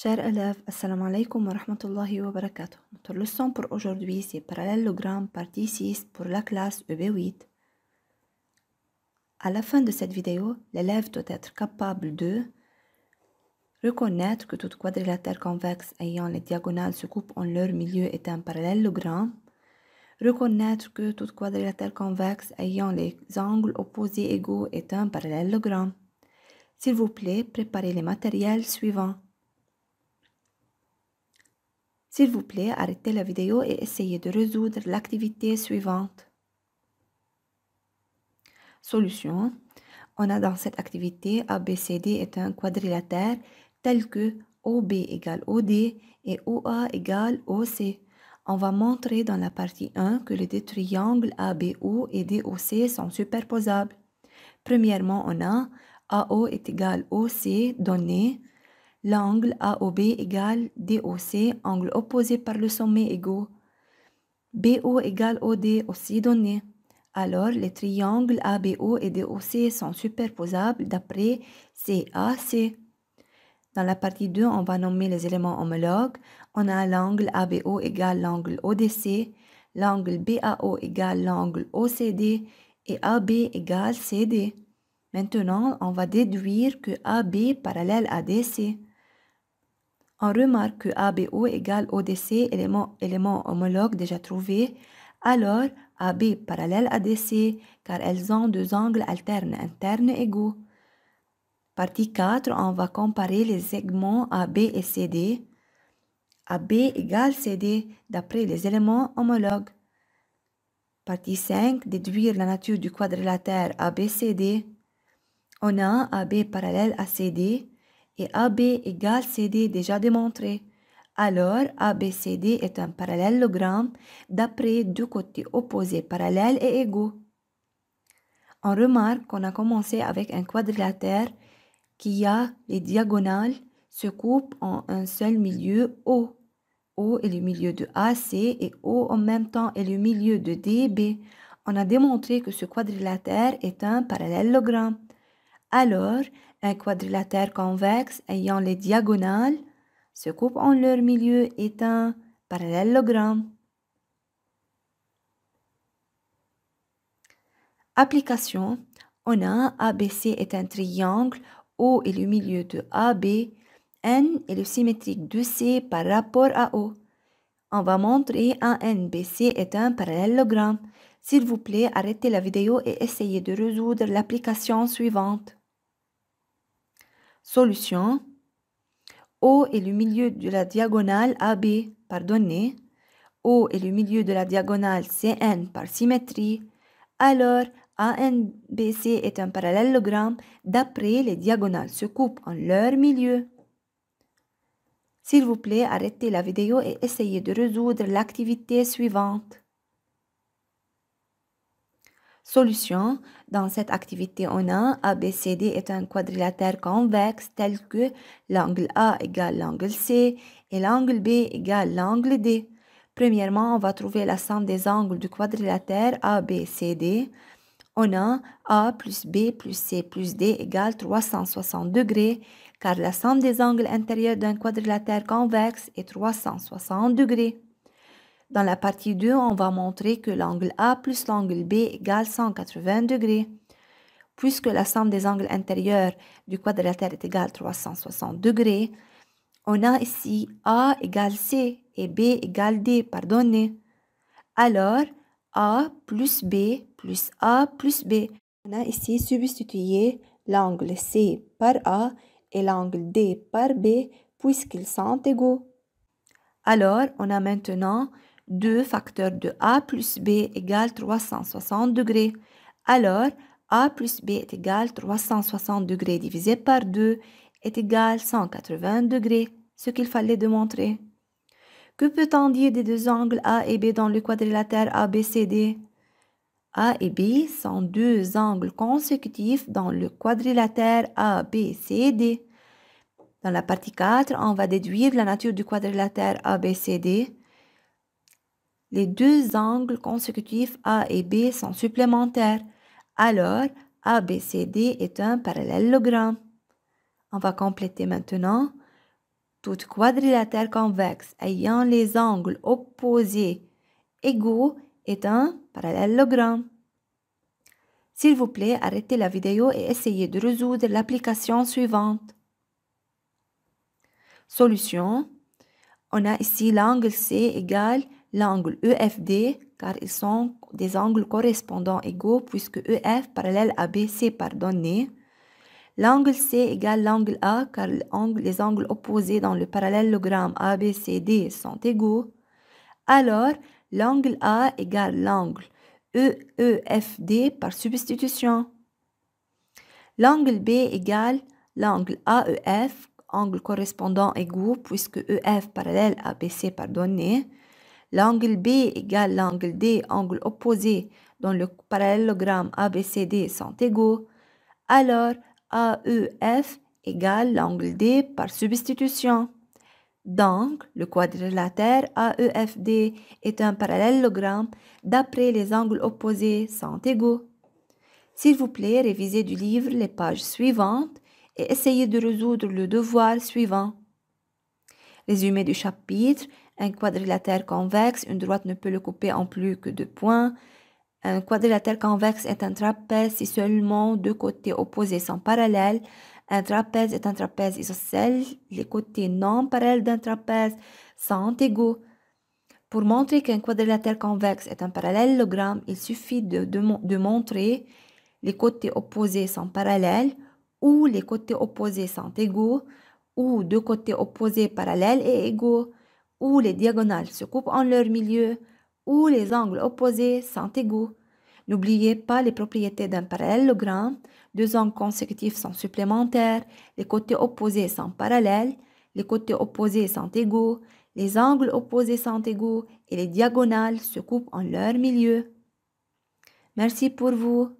Chers élèves, assalamu alaikum wa rahmatullahi wa barakatuh. Notre leçon pour aujourd'hui, c'est parallélogramme partie 6 pour la classe EB8. À la fin de cette vidéo, l'élève doit être capable de reconnaître que tout quadrilatère convexe ayant les diagonales se coupent en leur milieu est un parallélogramme, reconnaître que tout quadrilatère convexe ayant les angles opposés égaux est un parallélogramme. S'il vous plaît, préparez les matériels suivants. S'il vous plaît, arrêtez la vidéo et essayez de résoudre l'activité suivante. Solution. On a dans cette activité ABCD est un quadrilatère tel que OB égale OD et OA égale OC. On va montrer dans la partie 1 que les deux triangles ABO et DOC sont superposables. Premièrement, on a AO est égal OC donné l'angle AOB égale DOC, angle opposé par le sommet égaux. BO égale OD aussi donné. Alors, les triangles ABO et DOC sont superposables d'après CAC. Dans la partie 2, on va nommer les éléments homologues. On a l'angle ABO égale l'angle ODC, l'angle BAO égale l'angle OCD et AB égale CD. Maintenant, on va déduire que AB parallèle à DC on remarque que ABO égale ODC, éléments homologues homologue déjà trouvé, alors AB parallèle à DC, car elles ont deux angles alternes, internes égaux. Partie 4, on va comparer les segments AB et CD. AB égale CD d'après les éléments homologues. Partie 5, déduire la nature du quadrilatère ABCD. On a AB parallèle à CD et AB égale CD déjà démontré. Alors, ABCD est un parallélogramme d'après deux côtés opposés parallèles et égaux. On remarque qu'on a commencé avec un quadrilatère qui a les diagonales se coupent en un seul milieu O. O est le milieu de AC et O en même temps est le milieu de DB. On a démontré que ce quadrilatère est un parallélogramme. Alors, un quadrilatère convexe ayant les diagonales se coupe en leur milieu est un parallélogramme. Application. On a ABC est un triangle, O est le milieu de AB, N est le symétrique de C par rapport à O. On va montrer un NBC est un parallélogramme. S'il vous plaît, arrêtez la vidéo et essayez de résoudre l'application suivante. Solution. O est le milieu de la diagonale AB par donnée. O est le milieu de la diagonale CN par symétrie. Alors, ANBC est un parallélogramme d'après les diagonales se coupent en leur milieu. S'il vous plaît, arrêtez la vidéo et essayez de résoudre l'activité suivante. Solution, dans cette activité, on a ABCD est un quadrilatère convexe tel que l'angle A égale l'angle C et l'angle B égale l'angle D. Premièrement, on va trouver la somme des angles du quadrilatère ABCD. On a A plus B plus C plus D égale 360 degrés, car la somme des angles intérieurs d'un quadrilatère convexe est 360 degrés. Dans la partie 2, on va montrer que l'angle A plus l'angle B égale 180 degrés. Puisque la somme des angles intérieurs du quadrilatère est égale 360 degrés, on a ici A égale C et B égale D, pardonnez. Alors, A plus B plus A plus B. On a ici substitué l'angle C par A et l'angle D par B puisqu'ils sont égaux. Alors, on a maintenant 2 facteurs de a plus b égale 360 degrés. Alors, a plus b est égal 360 degrés divisé par 2 est égal 180 degrés, ce qu'il fallait démontrer. Que peut-on dire des deux angles A et B dans le quadrilatère ABCD A et B sont deux angles consécutifs dans le quadrilatère ABCD. Dans la partie 4, on va déduire la nature du quadrilatère ABCD les deux angles consécutifs A et B sont supplémentaires. Alors, ABCD est un parallélogramme. On va compléter maintenant. Tout quadrilatère convexe ayant les angles opposés égaux est un parallélogramme. S'il vous plaît, arrêtez la vidéo et essayez de résoudre l'application suivante. Solution. On a ici l'angle C égale l'angle EFD car ils sont des angles correspondants égaux puisque EF parallèle à BC par donnée. L'angle C égale l'angle A car les angles opposés dans le parallélogramme ABCD sont égaux. Alors, l'angle A égale l'angle EEFD par substitution. L'angle B égale l'angle AEF, angle correspondant égaux puisque EF parallèle à BC par donnée. L'angle B égale l'angle D, angle opposé, dont le parallélogramme ABCD sont égaux, alors AEF égale l'angle D par substitution. Donc, le quadrilatère AEFD est un parallélogramme d'après les angles opposés sont égaux. S'il vous plaît, révisez du livre les pages suivantes et essayez de résoudre le devoir suivant. Résumé du chapitre, un quadrilatère convexe, une droite ne peut le couper en plus que deux points. Un quadrilatère convexe est un trapèze si seulement deux côtés opposés sont parallèles. Un trapèze est un trapèze isocèle. Les côtés non parallèles d'un trapèze sont égaux. Pour montrer qu'un quadrilatère convexe est un parallélogramme, il suffit de, de, montrer les côtés opposés sont parallèles ou les côtés opposés sont égaux ou deux côtés opposés parallèles et égaux où les diagonales se coupent en leur milieu, où les angles opposés sont égaux. N'oubliez pas les propriétés d'un parallélogramme. Deux angles consécutifs sont supplémentaires, les côtés opposés sont parallèles, les côtés opposés sont égaux, les angles opposés sont égaux et les diagonales se coupent en leur milieu. Merci pour vous.